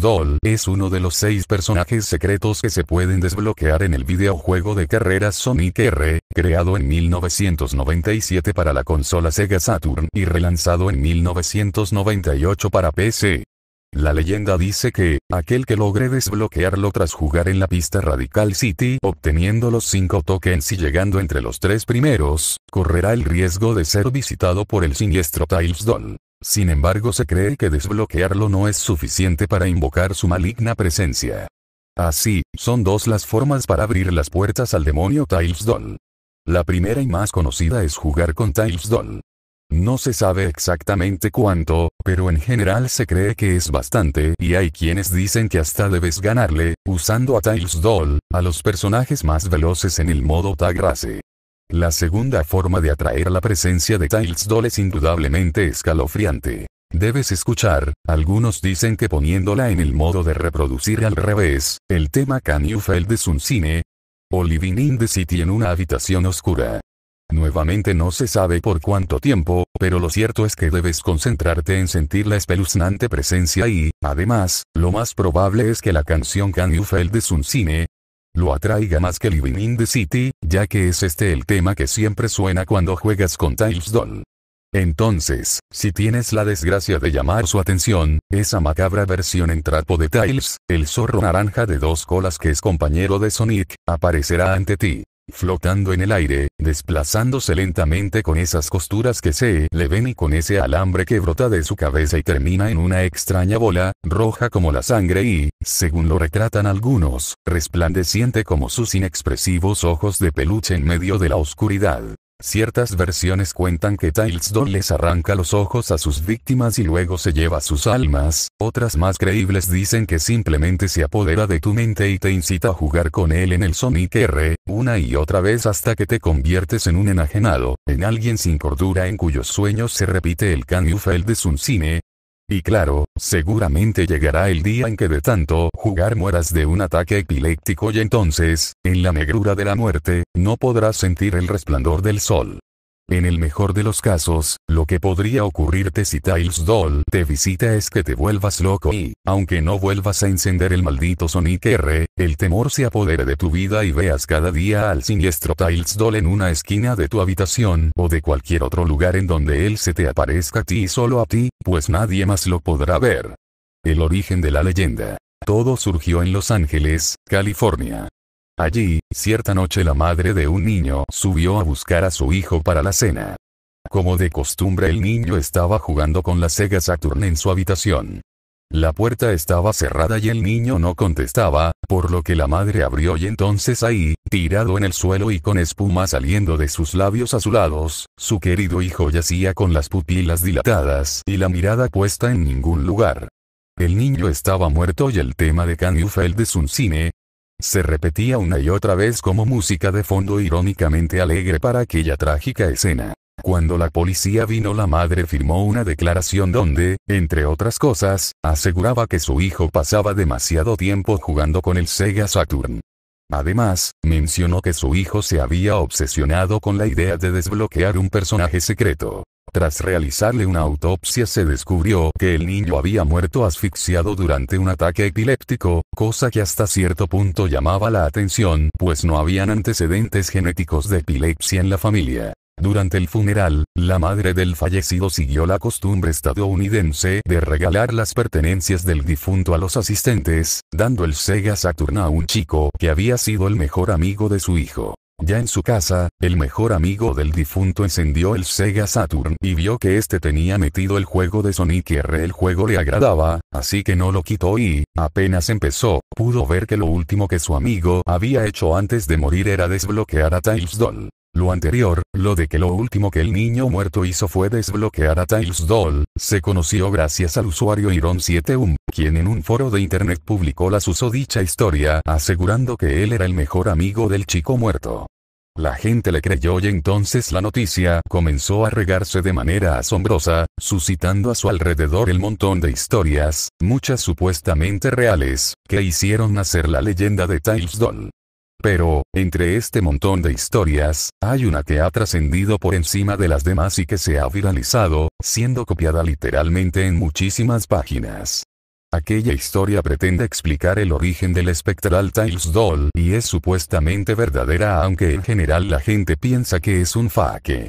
Doll es uno de los seis personajes secretos que se pueden desbloquear en el videojuego de carreras Sonic R, creado en 1997 para la consola Sega Saturn y relanzado en 1998 para PC. La leyenda dice que, aquel que logre desbloquearlo tras jugar en la pista Radical City obteniendo los 5 tokens y llegando entre los tres primeros, correrá el riesgo de ser visitado por el siniestro Tiles Doll. Sin embargo se cree que desbloquearlo no es suficiente para invocar su maligna presencia. Así, ah, son dos las formas para abrir las puertas al demonio Tiles Doll. La primera y más conocida es jugar con Tiles Doll. No se sabe exactamente cuánto, pero en general se cree que es bastante y hay quienes dicen que hasta debes ganarle, usando a Tiles Doll, a los personajes más veloces en el modo Tag Race. La segunda forma de atraer la presencia de Tiles Doll es indudablemente escalofriante. Debes escuchar, algunos dicen que poniéndola en el modo de reproducir al revés, el tema Can You Feel de Cine, o Living in the City en una habitación oscura. Nuevamente no se sabe por cuánto tiempo, pero lo cierto es que debes concentrarte en sentir la espeluznante presencia y, además, lo más probable es que la canción Can You Feel de Sun Cine, lo atraiga más que Living in the City, ya que es este el tema que siempre suena cuando juegas con Tiles Doll. Entonces, si tienes la desgracia de llamar su atención, esa macabra versión en trapo de Tiles, el zorro naranja de dos colas que es compañero de Sonic, aparecerá ante ti flotando en el aire, desplazándose lentamente con esas costuras que se le ven y con ese alambre que brota de su cabeza y termina en una extraña bola, roja como la sangre y, según lo retratan algunos, resplandeciente como sus inexpresivos ojos de peluche en medio de la oscuridad. Ciertas versiones cuentan que Tails Doll les arranca los ojos a sus víctimas y luego se lleva sus almas, otras más creíbles dicen que simplemente se apodera de tu mente y te incita a jugar con él en el Sonic R, una y otra vez hasta que te conviertes en un enajenado, en alguien sin cordura en cuyos sueños se repite el Canufeld de Sun Cine, y claro, seguramente llegará el día en que de tanto jugar mueras de un ataque epiléptico y entonces, en la negrura de la muerte, no podrás sentir el resplandor del sol. En el mejor de los casos, lo que podría ocurrirte si Tiles Doll te visita es que te vuelvas loco y, aunque no vuelvas a encender el maldito Sonic R, el temor se apodere de tu vida y veas cada día al siniestro Tiles Doll en una esquina de tu habitación o de cualquier otro lugar en donde él se te aparezca a ti y solo a ti, pues nadie más lo podrá ver. El origen de la leyenda. Todo surgió en Los Ángeles, California. Allí, cierta noche la madre de un niño subió a buscar a su hijo para la cena. Como de costumbre el niño estaba jugando con la Sega Saturn en su habitación. La puerta estaba cerrada y el niño no contestaba, por lo que la madre abrió y entonces ahí, tirado en el suelo y con espuma saliendo de sus labios azulados, su querido hijo yacía con las pupilas dilatadas y la mirada puesta en ningún lugar. El niño estaba muerto y el tema de You es un cine, se repetía una y otra vez como música de fondo irónicamente alegre para aquella trágica escena. Cuando la policía vino la madre firmó una declaración donde, entre otras cosas, aseguraba que su hijo pasaba demasiado tiempo jugando con el Sega Saturn. Además, mencionó que su hijo se había obsesionado con la idea de desbloquear un personaje secreto. Tras realizarle una autopsia se descubrió que el niño había muerto asfixiado durante un ataque epiléptico, cosa que hasta cierto punto llamaba la atención, pues no habían antecedentes genéticos de epilepsia en la familia. Durante el funeral, la madre del fallecido siguió la costumbre estadounidense de regalar las pertenencias del difunto a los asistentes, dando el Sega Saturn a un chico que había sido el mejor amigo de su hijo. Ya en su casa, el mejor amigo del difunto encendió el Sega Saturn y vio que este tenía metido el juego de Sonic R. El juego le agradaba, así que no lo quitó y, apenas empezó, pudo ver que lo último que su amigo había hecho antes de morir era desbloquear a Tails Doll. Lo anterior, lo de que lo último que el niño muerto hizo fue desbloquear a Tails Doll, se conoció gracias al usuario Iron7um, quien en un foro de internet publicó la susodicha historia asegurando que él era el mejor amigo del chico muerto. La gente le creyó y entonces la noticia comenzó a regarse de manera asombrosa, suscitando a su alrededor el montón de historias, muchas supuestamente reales, que hicieron nacer la leyenda de Tiles Doll. Pero, entre este montón de historias, hay una que ha trascendido por encima de las demás y que se ha viralizado, siendo copiada literalmente en muchísimas páginas. Aquella historia pretende explicar el origen del espectral Tiles Doll y es supuestamente verdadera aunque en general la gente piensa que es un fake.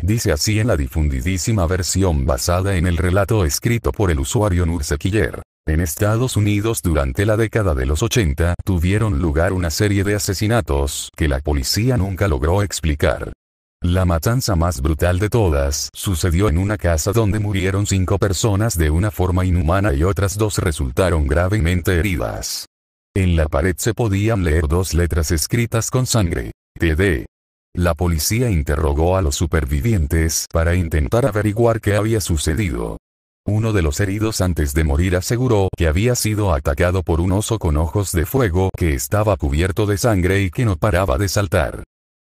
Dice así en la difundidísima versión basada en el relato escrito por el usuario Killer. En Estados Unidos durante la década de los 80 tuvieron lugar una serie de asesinatos que la policía nunca logró explicar. La matanza más brutal de todas sucedió en una casa donde murieron cinco personas de una forma inhumana y otras dos resultaron gravemente heridas. En la pared se podían leer dos letras escritas con sangre. TD. La policía interrogó a los supervivientes para intentar averiguar qué había sucedido. Uno de los heridos antes de morir aseguró que había sido atacado por un oso con ojos de fuego que estaba cubierto de sangre y que no paraba de saltar.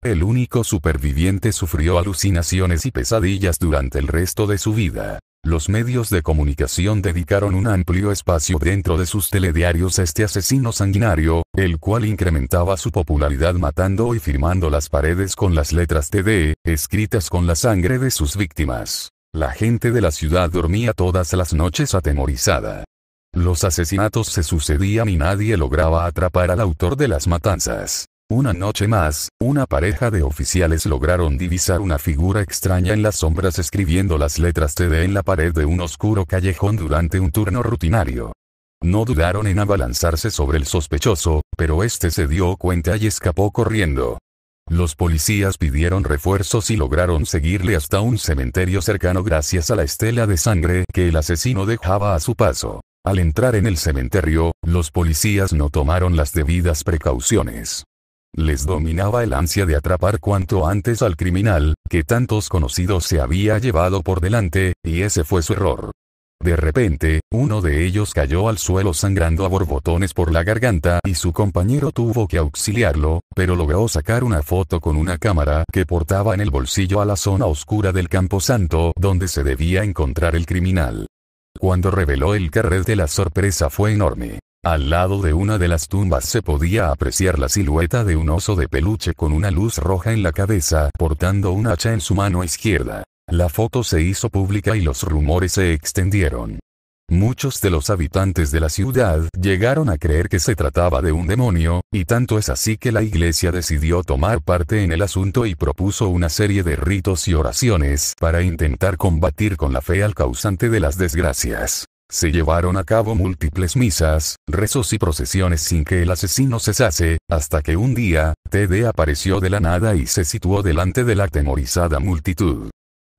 El único superviviente sufrió alucinaciones y pesadillas durante el resto de su vida. Los medios de comunicación dedicaron un amplio espacio dentro de sus telediarios a este asesino sanguinario, el cual incrementaba su popularidad matando y firmando las paredes con las letras TD, e, escritas con la sangre de sus víctimas. La gente de la ciudad dormía todas las noches atemorizada. Los asesinatos se sucedían y nadie lograba atrapar al autor de las matanzas. Una noche más, una pareja de oficiales lograron divisar una figura extraña en las sombras escribiendo las letras TD en la pared de un oscuro callejón durante un turno rutinario. No dudaron en abalanzarse sobre el sospechoso, pero este se dio cuenta y escapó corriendo. Los policías pidieron refuerzos y lograron seguirle hasta un cementerio cercano gracias a la estela de sangre que el asesino dejaba a su paso. Al entrar en el cementerio, los policías no tomaron las debidas precauciones les dominaba el ansia de atrapar cuanto antes al criminal, que tantos conocidos se había llevado por delante, y ese fue su error. De repente, uno de ellos cayó al suelo sangrando a borbotones por la garganta y su compañero tuvo que auxiliarlo, pero logró sacar una foto con una cámara que portaba en el bolsillo a la zona oscura del camposanto donde se debía encontrar el criminal. Cuando reveló el carrete la sorpresa fue enorme. Al lado de una de las tumbas se podía apreciar la silueta de un oso de peluche con una luz roja en la cabeza, portando un hacha en su mano izquierda. La foto se hizo pública y los rumores se extendieron. Muchos de los habitantes de la ciudad llegaron a creer que se trataba de un demonio, y tanto es así que la iglesia decidió tomar parte en el asunto y propuso una serie de ritos y oraciones para intentar combatir con la fe al causante de las desgracias. Se llevaron a cabo múltiples misas, rezos y procesiones sin que el asesino cesase, hasta que un día, T.D. apareció de la nada y se situó delante de la atemorizada multitud.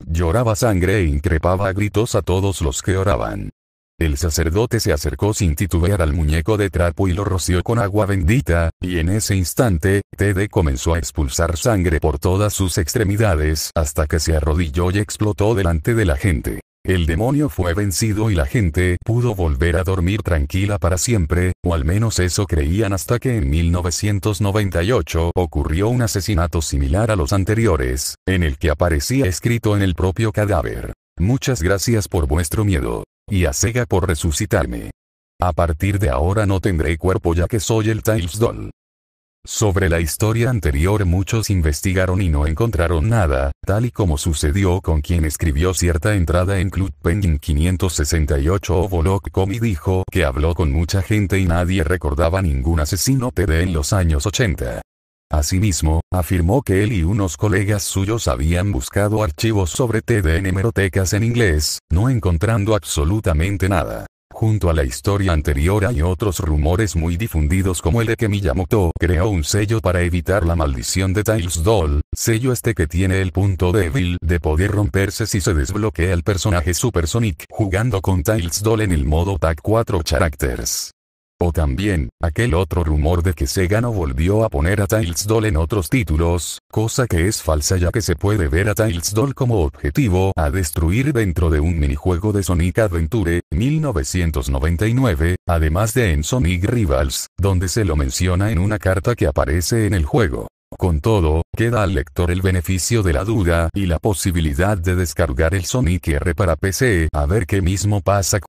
Lloraba sangre e increpaba a gritos a todos los que oraban. El sacerdote se acercó sin titubear al muñeco de trapo y lo roció con agua bendita, y en ese instante, T.D. comenzó a expulsar sangre por todas sus extremidades hasta que se arrodilló y explotó delante de la gente. El demonio fue vencido y la gente pudo volver a dormir tranquila para siempre, o al menos eso creían hasta que en 1998 ocurrió un asesinato similar a los anteriores, en el que aparecía escrito en el propio cadáver. Muchas gracias por vuestro miedo. Y a Sega por resucitarme. A partir de ahora no tendré cuerpo ya que soy el Tiles Doll. Sobre la historia anterior muchos investigaron y no encontraron nada, tal y como sucedió con quien escribió cierta entrada en Club Penguin 568 o Volocom y dijo que habló con mucha gente y nadie recordaba ningún asesino TD en los años 80. Asimismo, afirmó que él y unos colegas suyos habían buscado archivos sobre TD en hemerotecas en inglés, no encontrando absolutamente nada. Junto a la historia anterior hay otros rumores muy difundidos como el de que Miyamoto creó un sello para evitar la maldición de Tails Doll, sello este que tiene el punto débil de poder romperse si se desbloquea el personaje Super Sonic jugando con Tails Doll en el modo Tag 4 Characters. O también, aquel otro rumor de que Sega no volvió a poner a Tiles Doll en otros títulos, cosa que es falsa ya que se puede ver a Tiles Doll como objetivo a destruir dentro de un minijuego de Sonic Adventure, 1999, además de en Sonic Rivals, donde se lo menciona en una carta que aparece en el juego. Con todo, queda al lector el beneficio de la duda y la posibilidad de descargar el Sonic R para PC a ver qué mismo pasa